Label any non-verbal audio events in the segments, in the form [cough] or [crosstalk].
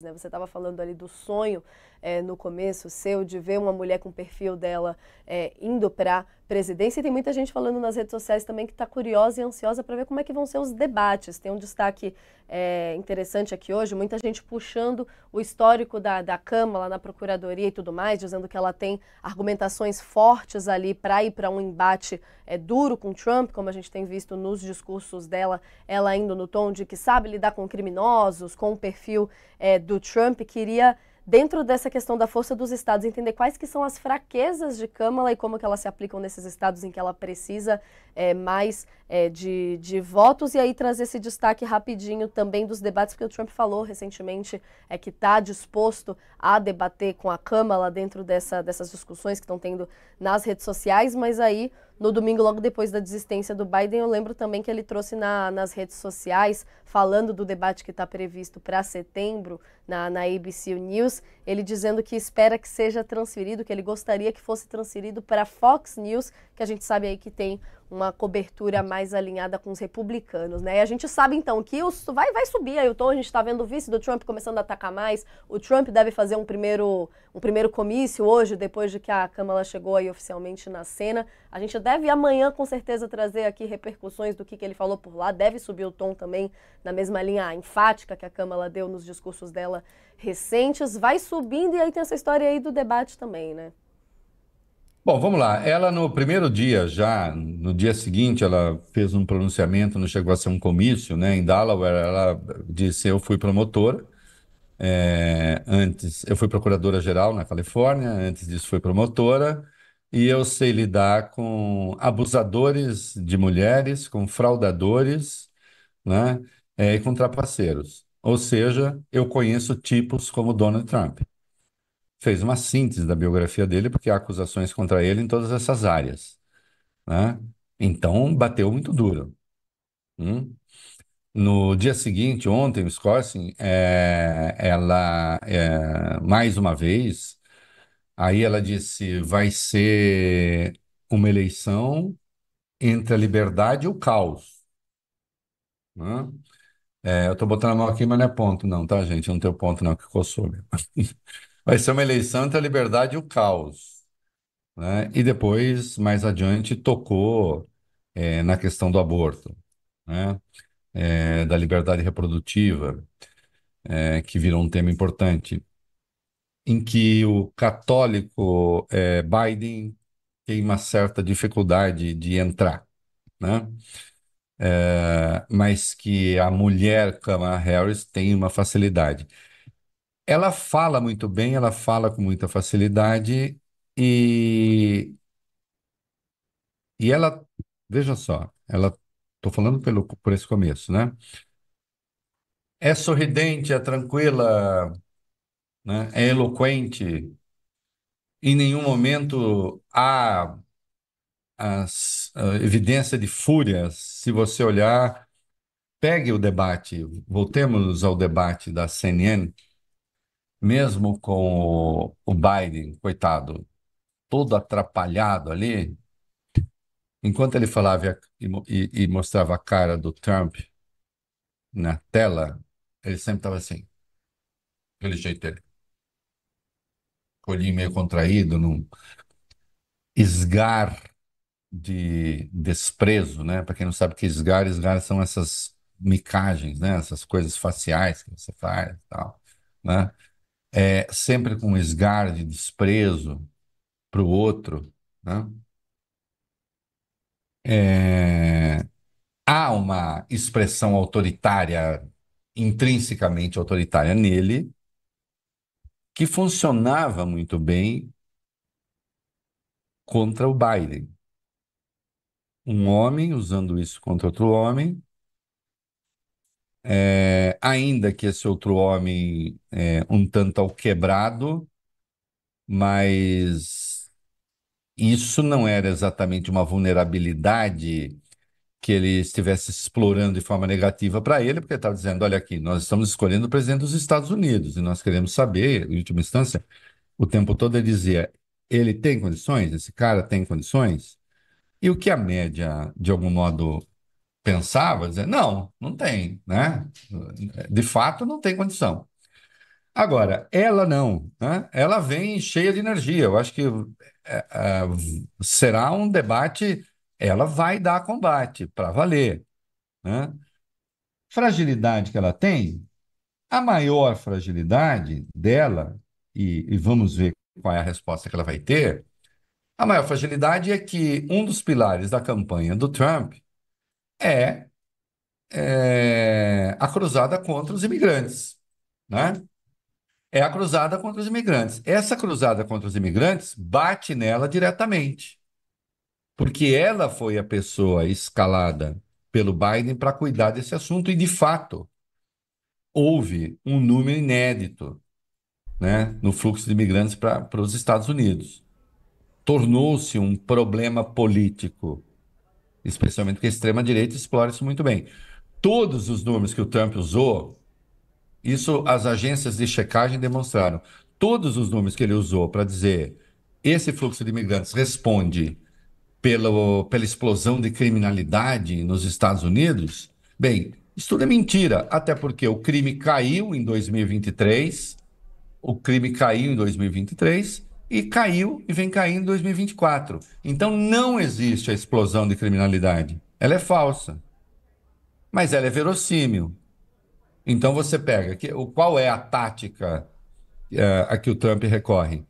Né? Você estava falando ali do sonho é, no começo seu, de ver uma mulher com o perfil dela é, indo para presidência. E tem muita gente falando nas redes sociais também que está curiosa e ansiosa para ver como é que vão ser os debates. Tem um destaque é, interessante aqui hoje, muita gente puxando o histórico da, da Câmara na Procuradoria e tudo mais, dizendo que ela tem argumentações fortes ali para ir para um embate é, duro com Trump, como a gente tem visto nos discursos dela, ela indo no tom de que sabe lidar com criminosos, com o perfil é, do Trump, queria dentro dessa questão da força dos estados, entender quais que são as fraquezas de Câmara e como que elas se aplicam nesses estados em que ela precisa é, mais é, de, de votos e aí trazer esse destaque rapidinho também dos debates, porque o Trump falou recentemente é que está disposto a debater com a Câmara dentro dessa, dessas discussões que estão tendo nas redes sociais, mas aí no domingo, logo depois da desistência do Biden, eu lembro também que ele trouxe na, nas redes sociais, falando do debate que está previsto para setembro na, na ABC News, ele dizendo que espera que seja transferido, que ele gostaria que fosse transferido para Fox News, que a gente sabe aí que tem uma cobertura mais alinhada com os republicanos, né? E a gente sabe então que o vai, vai subir aí o tom, a gente está vendo o vice do Trump começando a atacar mais. O Trump deve fazer um primeiro, um primeiro comício hoje, depois de que a Câmara chegou aí oficialmente na cena. A gente deve amanhã com certeza trazer aqui repercussões do que, que ele falou por lá, deve subir o tom também na mesma linha enfática que a Câmara deu nos discursos dela recentes. Vai subir subindo e aí tem essa história aí do debate também, né? Bom, vamos lá. Ela no primeiro dia já, no dia seguinte, ela fez um pronunciamento, não chegou a ser um comício, né? Em Delaware, ela disse: eu fui promotora. É, antes, eu fui procuradora geral na Califórnia. Antes disso, fui promotora. E eu sei lidar com abusadores de mulheres, com fraudadores, né? É, e com trapaceiros. Ou seja, eu conheço tipos como Donald Trump. Fez uma síntese da biografia dele, porque há acusações contra ele em todas essas áreas. Né? Então, bateu muito duro. Hum? No dia seguinte, ontem, o Scorsese, é, ela, é, mais uma vez, aí ela disse, vai ser uma eleição entre a liberdade e o caos. Né? É, eu estou botando a mão aqui, mas não é ponto, não, tá, gente? Eu não tenho ponto, não, que coçou. [laughs] Vai ser uma eleição entre a liberdade e o caos, né? E depois, mais adiante, tocou é, na questão do aborto, né? É, da liberdade reprodutiva, é, que virou um tema importante, em que o católico é, Biden tem uma certa dificuldade de entrar, né? é, mas que a mulher Kamala Harris tem uma facilidade. Ela fala muito bem, ela fala com muita facilidade e, e ela, veja só, ela, estou falando pelo, por esse começo, né? É sorridente, é tranquila, né? é eloquente, em nenhum momento há as, a evidência de fúria, se você olhar, pegue o debate, voltemos ao debate da CNN, mesmo com o, o Biden, coitado, todo atrapalhado ali, enquanto ele falava e, e, e mostrava a cara do Trump na tela, ele sempre estava assim, aquele jeito dele. Olhinho meio contraído, num esgar de desprezo, né? Para quem não sabe o que é esgar, esgar são essas micagens, né? Essas coisas faciais que você faz e tal, né? É, sempre com um esgar de desprezo para o outro, né? É, há uma expressão autoritária, intrinsecamente autoritária nele, que funcionava muito bem contra o Biden um homem usando isso contra outro homem, é, ainda que esse outro homem é um tanto ao quebrado, mas isso não era exatamente uma vulnerabilidade que ele estivesse explorando de forma negativa para ele, porque está estava dizendo: olha aqui, nós estamos escolhendo o presidente dos Estados Unidos e nós queremos saber, em última instância, o tempo todo ele dizia: ele tem condições? Esse cara tem condições? E o que a média, de algum modo, pensava, dizer, não, não tem, né? De fato, não tem condição. Agora, ela não, né? Ela vem cheia de energia. Eu acho que é, é, será um debate. Ela vai dar combate para valer, né? Fragilidade que ela tem, a maior fragilidade dela, e, e vamos ver qual é a resposta que ela vai ter, a maior fragilidade é que um dos pilares da campanha do Trump é, é a cruzada contra os imigrantes, né? É a cruzada contra os imigrantes. Essa cruzada contra os imigrantes bate nela diretamente, porque ela foi a pessoa escalada pelo Biden para cuidar desse assunto e, de fato, houve um número inédito né, no fluxo de imigrantes para os Estados Unidos tornou-se um problema político, especialmente porque a extrema-direita explora isso muito bem. Todos os números que o Trump usou, isso as agências de checagem demonstraram, todos os números que ele usou para dizer esse fluxo de imigrantes responde pelo, pela explosão de criminalidade nos Estados Unidos, bem, isso tudo é mentira, até porque o crime caiu em 2023, o crime caiu em 2023, e caiu e vem caindo em 2024. Então não existe a explosão de criminalidade. Ela é falsa. Mas ela é verossímil. Então você pega que, o qual é a tática é, a que o Trump recorre?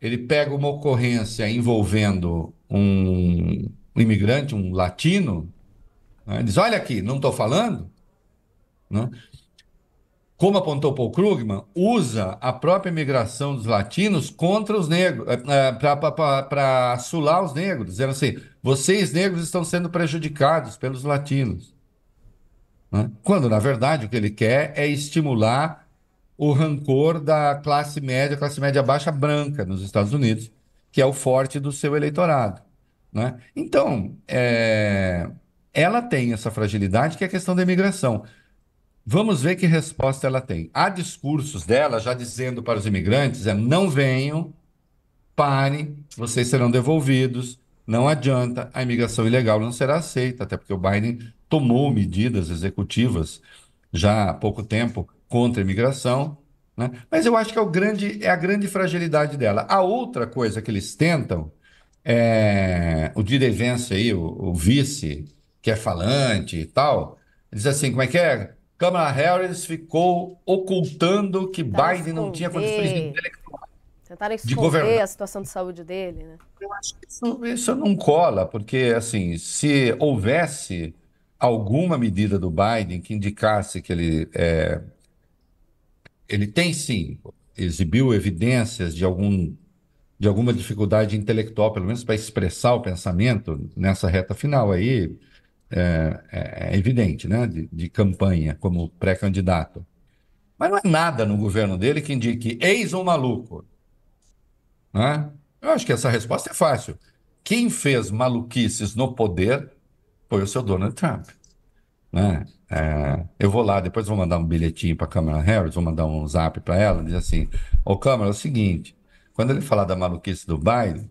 Ele pega uma ocorrência envolvendo um, um imigrante, um latino, né? diz: olha aqui, não estou falando. Né? como apontou Paul Krugman, usa a própria imigração dos latinos contra os negros, eh, eh, para assolar os negros, dizendo assim: vocês negros estão sendo prejudicados pelos latinos. Né? Quando, na verdade, o que ele quer é estimular o rancor da classe média, classe média baixa branca nos Estados Unidos, que é o forte do seu eleitorado. Né? Então, é... ela tem essa fragilidade que é a questão da imigração. Vamos ver que resposta ela tem. Há discursos dela já dizendo para os imigrantes: é, não venham, parem, vocês serão devolvidos, não adianta, a imigração ilegal não será aceita, até porque o Biden tomou medidas executivas já há pouco tempo contra a imigração. Né? Mas eu acho que é, o grande, é a grande fragilidade dela. A outra coisa que eles tentam é o Direvence aí, o, o vice, que é falante e tal, diz assim: como é que é? Câmara Harris ficou ocultando que Tentaram Biden esconder. não tinha condições intelectuais. Tentaram esconder de governar. a situação de saúde dele, né? Eu acho que isso, isso não cola, porque, assim, se houvesse alguma medida do Biden que indicasse que ele. É, ele tem sim, exibiu evidências de, algum, de alguma dificuldade intelectual, pelo menos para expressar o pensamento nessa reta final aí. É, é, é evidente, né, de, de campanha como pré-candidato. Mas não é nada no governo dele que indique eis um maluco. Né? Eu acho que essa resposta é fácil. Quem fez maluquices no poder foi o seu Donald Trump. Né? É, eu vou lá, depois vou mandar um bilhetinho para a Câmara Harris, vou mandar um zap para ela, diz assim: Ô Câmara, é o seguinte, quando ele falar da maluquice do Biden,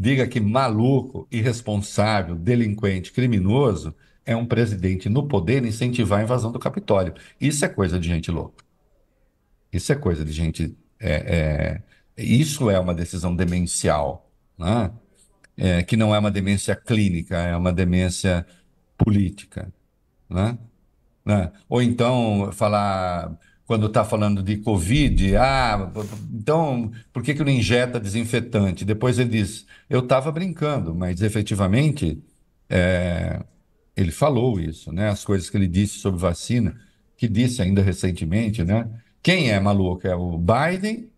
diga que maluco, irresponsável, delinquente, criminoso é um presidente no poder incentivar a invasão do Capitólio. Isso é coisa de gente louca. Isso é coisa de gente. É, é, isso é uma decisão demencial, né? é, que não é uma demência clínica, é uma demência política. Né? Né? Ou então falar quando está falando de Covid, ah, então por que, que não injeta desinfetante? Depois ele diz, eu estava brincando, mas efetivamente é, ele falou isso, né? As coisas que ele disse sobre vacina, que disse ainda recentemente, né? Quem é maluco? É o Biden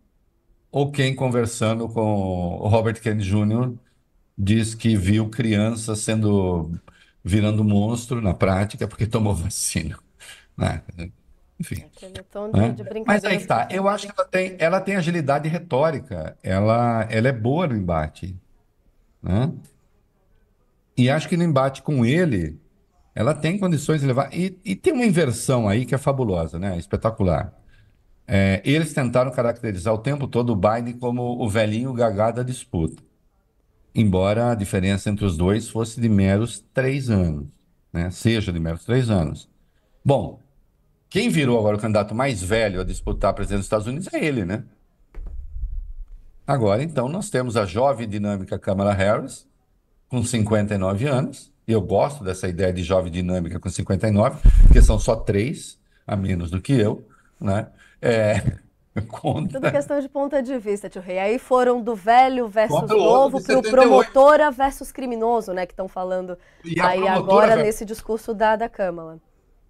ou quem conversando com o Robert Kennedy Jr. diz que viu criança sendo virando monstro na prática porque [laughs] tomou vacina? Né? Enfim. Então, né? Mas aí está. Eu acho que ela tem, ela tem agilidade retórica. Ela, ela é boa no embate. Né? E acho que no embate com ele, ela tem condições de levar. E, e tem uma inversão aí que é fabulosa, né? Espetacular. É, eles tentaram caracterizar o tempo todo o Biden como o velhinho gagá da disputa. Embora a diferença entre os dois fosse de meros três anos, né? Seja de meros três anos. Bom, quem virou agora o candidato mais velho a disputar a presidência dos Estados Unidos é ele, né? Agora, então, nós temos a jovem dinâmica Kamala Harris, com 59 anos. Eu gosto dessa ideia de jovem dinâmica com 59, porque são só três a menos do que eu, né? É, [laughs] Tudo questão de ponto de vista, tio Rei. Aí foram do velho versus novo para o promotora versus criminoso, né? Que estão falando e aí agora nesse discurso da, da Câmara.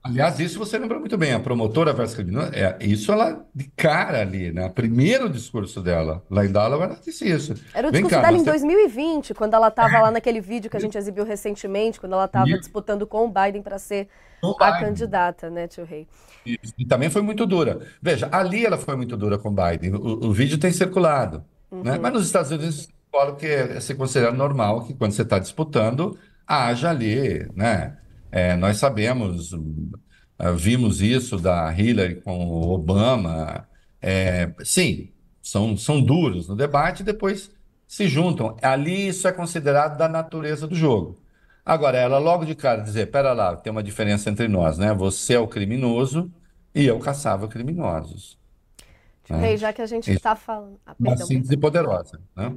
Aliás, isso você lembra muito bem, a promotora Versa é isso ela de cara ali, né? Primeiro discurso dela, lá em Dallas, ela disse isso. Era o discurso cá, dela em é tem... 2020, quando ela estava lá [laughs] naquele vídeo que a gente exibiu recentemente, quando ela estava disputando com o Biden para ser a Biden. candidata, né, tio Rei? E também foi muito dura. Veja, ali ela foi muito dura com o Biden. O, o vídeo tem circulado, né, uhum. né? Mas nos Estados Unidos, claro que é se é considera normal que quando você está disputando, haja ali, né? É, nós sabemos, ah, vimos isso da Hillary com o Obama. É, sim, são, são duros no debate e depois se juntam. Ali isso é considerado da natureza do jogo. Agora, ela logo de cara dizer: pera lá, tem uma diferença entre nós, né? Você é o criminoso e eu caçava criminosos. Né? já que a gente está falando. Ah, perdão, assim, poderosa, né?